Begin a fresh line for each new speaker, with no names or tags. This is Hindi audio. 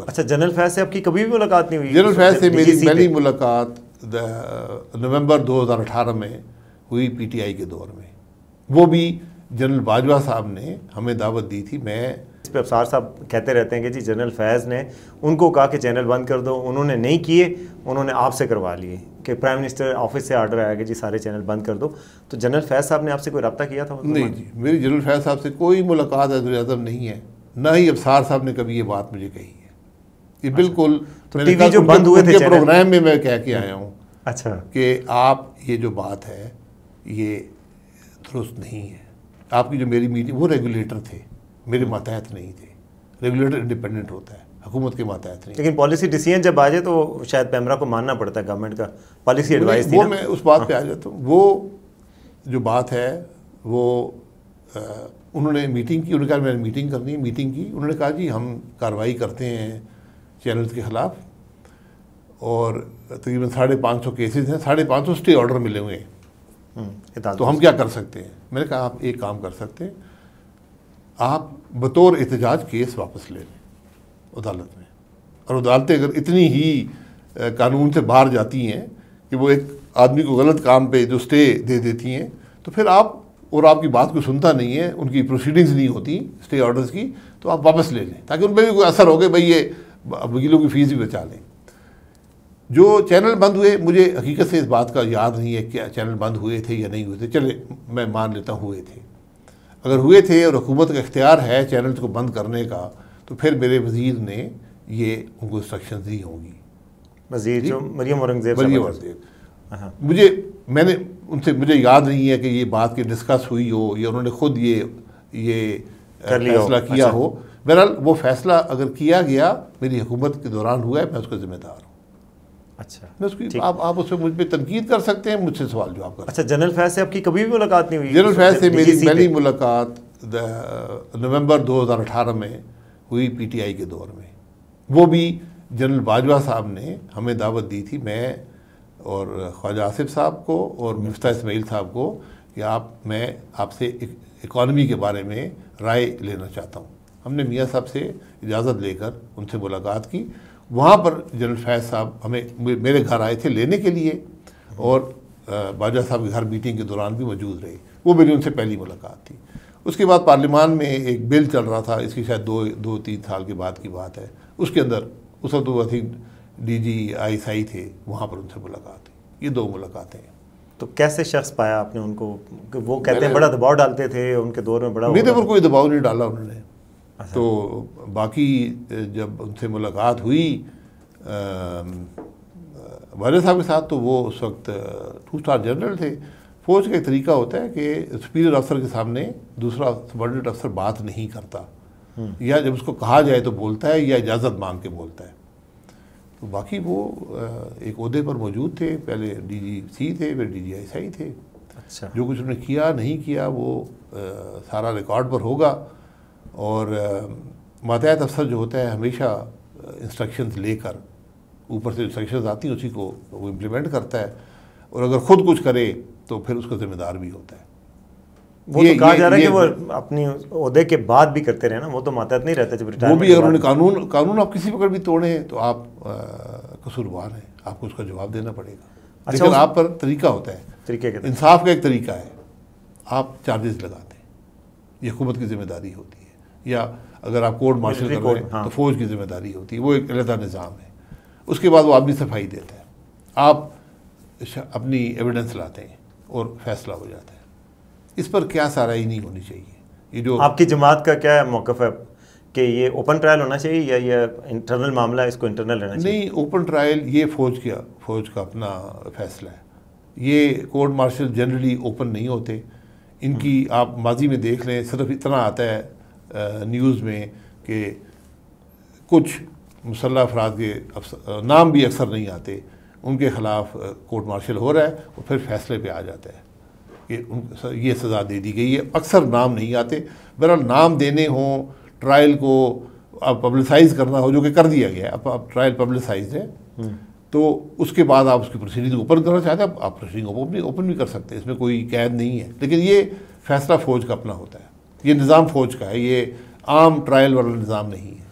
अच्छा जनरल फैज से आपकी कभी भी मुलाकात नहीं हुई जनरल फैज से मेरी पहली
मुलाकात नवंबर uh, 2018 में हुई पीटीआई के दौर में वो भी जनरल
बाजवा साहब ने हमें दावत दी थी मैं इस पर अफसार साहब कहते रहते हैं कि जी जनरल फैज़ ने उनको कहा कि चैनल बंद कर दो उन्होंने नहीं किए उन्होंने आपसे करवा लिए कि प्राइम मिनिस्टर ऑफिस से आर्डर आया कि जी सारे चैनल बंद कर दो तो जनरल फैज़ साहब ने आपसे कोई रब्ता किया था नहीं जी मेरी जनरल फैज़ साहब से कोई मुलाकात अजम नहीं है ना ही अफसार साहब ने कभी ये बात मुझे कही
ये बिल्कुल तो टीवी जो बंद हुए थे प्रोग्राम में मैं कह के आया हूँ अच्छा कि आप ये जो बात है ये दुरुस्त नहीं है आपकी जो मेरी मीटिंग वो रेगुलेटर थे मेरे मातहत तो नहीं थे रेगुलेटर इंडिपेंडेंट होता है हुकूमत
के मातहत तो नहीं लेकिन पॉलिसी डिसीजन जब आ जाए तो शायद पैमरा को मानना पड़ता है गवर्नमेंट का पॉलिसी एडवाइस वो मैं उस बात पर हाँ। आ जाता हूँ वो जो बात है वो
उन्होंने मीटिंग की उन्होंने कहा मैंने मीटिंग करनी मीटिंग की उन्होंने कहा जी हम कार्रवाई करते हैं चैनल के ख़िलाफ़ और तकरीबन साढ़े पाँच सौ केसेज हैं साढ़े पाँच सौ स्टे ऑर्डर मिले हुए हैं
हम्म, तो हम क्या
कर सकते हैं मैंने कहा आप एक काम कर सकते हैं आप बतौर एहतजाज केस वापस ले लें अदालत में और अदालतें अगर इतनी ही कानून से बाहर जाती हैं कि वो एक आदमी को गलत काम पे जो स्टे दे देती हैं तो फिर आप और आपकी बात को सुनता नहीं है उनकी प्रोसीडिंग्स नहीं होती स्टे ऑर्डर्स की तो आप वापस ले लें ताकि उन पर भी कोई असर हो गए भाई ये वकीलों की फ़ीस भी बचा लें जो चैनल बंद हुए मुझे हकीकत से इस बात का याद नहीं है क्या चैनल बंद हुए थे या नहीं हुए थे चले मैं मान लेता हुए थे अगर हुए थे और हुकूमत का इख्तियार है चैनल को बंद करने का तो फिर मेरे वजीर ने ये उनको इंस्ट्रक्शन दी होंगी वजीर मरियम औरंगजेब मरियम औरंगजेब हाँ। मुझे मैंने उनसे मुझे याद नहीं है कि ये बात की डिस्कस हुई हो या उन्होंने खुद ये ये फैसला किया अच्छा। हो बहरहाल वो फैसला अगर किया गया मेरी हुकूमत के दौरान हुआ है मैं उसका जिम्मेदार हूँ अच्छा मैं उसकी आप आप उसमें मुझ पर तनकीद
कर सकते हैं मुझसे सवाल जवाब कर अच्छा जनरल फैज से आपकी कभी भी मुलाकात नहीं हुई जनरल फैज से मेरी पहली
मुलाकात नवंबर 2018 में हुई पीटीआई के दौर में वो भी जनरल बाजवा साहब ने हमें दावत दी थी मैं और ख्वाजा आसिफ साहब को और मुफ्ता इसमाइल साहब को कि आप मैं आपसे इकॉनमी के बारे में राय लेना चाहता हूँ हमने मियाँ साहब से इजाज़त लेकर उनसे मुलाकात की वहाँ पर जनरल फैज साहब हमें मेरे घर आए थे लेने के लिए और बाजा साहब के घर मीटिंग के दौरान भी मौजूद रहे वो मेरी उनसे पहली मुलाकात थी उसके बाद पार्लियामान में एक बिल चल रहा था इसकी शायद दो दो तीन साल के बाद की बात है उसके अंदर उस वक्त वो तो थी डी जी आई आई थे वहाँ पर उनसे मुलाकात हुई ये दो
मुलाकातें तो कैसे शख्स पाया आपने उनको वो कहते हैं बड़ा दबाव डालते थे उनके दौर में बड़ा मेरे पर कोई दबाव नहीं डाला
उन्होंने तो बाकी जब उनसे मुलाकात हुई वाले साहब के साथ तो वो उस वक्त टू स्टार जनरल थे फौज का एक तरीका होता है कि सुपीरियर अफसर के सामने दूसरा सबॉर्डिनेट अफसर बात नहीं करता हम्म। या जब उसको कहा जाए तो बोलता है या इजाज़त मांग के बोलता है तो बाकी वो एक अहदे पर मौजूद थे पहले डी जी सी थे फिर डी जी आई थे अच्छा जो कुछ उन्होंने किया नहीं किया वो आ, सारा रिकॉर्ड पर होगा और मातहत अफसर जो होता है हमेशा इंस्ट्रक्शंस लेकर ऊपर से इंस्ट्रक्शंस आती हैं उसी को वो इम्प्लीमेंट करता है और अगर ख़ुद कुछ करे तो फिर उसका जिम्मेदार भी होता है
वो तो ये, तो कहा जा रहा है कि वो अपनी अहदे के बाद भी करते रहे ना वो तो मातहत नहीं रहता जब वो भी अगर उन्होंने कानून
कानून आप किसी पर भी तोड़े तो आप कसूरवार हैं आपको उसका जवाब देना पड़ेगा अच्छा लेकिन आप पर तरीका होता है तरीके का इंसाफ का एक तरीका है आप चार्जेस लगाते हैं ये हुकूमत की जिम्मेदारी होती है या अगर आप कोर्ट मार्शल कर रहे हैं तो हाँ। तो फौज की जिम्मेदारी होती है वो एक अलहदा निज़ाम है उसके बाद वो आदमी सफाई देता है आप अपनी
एविडेंस लाते हैं और फैसला हो जाता है इस पर क्या साराई नहीं होनी चाहिए ये जो आपकी जमात का क्या मौकफ है कि ये ओपन ट्रायल होना चाहिए या ये इंटरनल मामला इसको इंटरनल रहना चाहिए नहीं ओपन ट्रायल ये फौज का फौज का
अपना फैसला है ये कोर्ट मार्शल जनरली ओपन नहीं होते इनकी आप माजी में देख लें सिर्फ इतना आता है न्यूज़ में कि कुछ मुसल अफराद के नाम भी अक्सर नहीं आते उनके ख़िलाफ़ कोर्ट मार्शल हो रहा है और फिर फैसले पे आ जाता है कि उन ये सज़ा दे दी गई है अक्सर नाम नहीं आते बहरहाल नाम देने हों ट्रायल को अब पब्लिसाइज करना हो जो कि कर दिया गया है अब अब ट्रायल पब्लिसाइज है हम्म। तो उसके बाद आप उसकी प्रोसीडिंग ओपन करना चाहते हैं आप प्रोसीडिंग ओपन भी ओपन भी कर सकते हैं इसमें कोई कैद नहीं है लेकिन ये फैसला फ़ौज का अपना होता है ये निज़ाम फ़ौज का है ये आम ट्रायल वाला निज़ाम नहीं है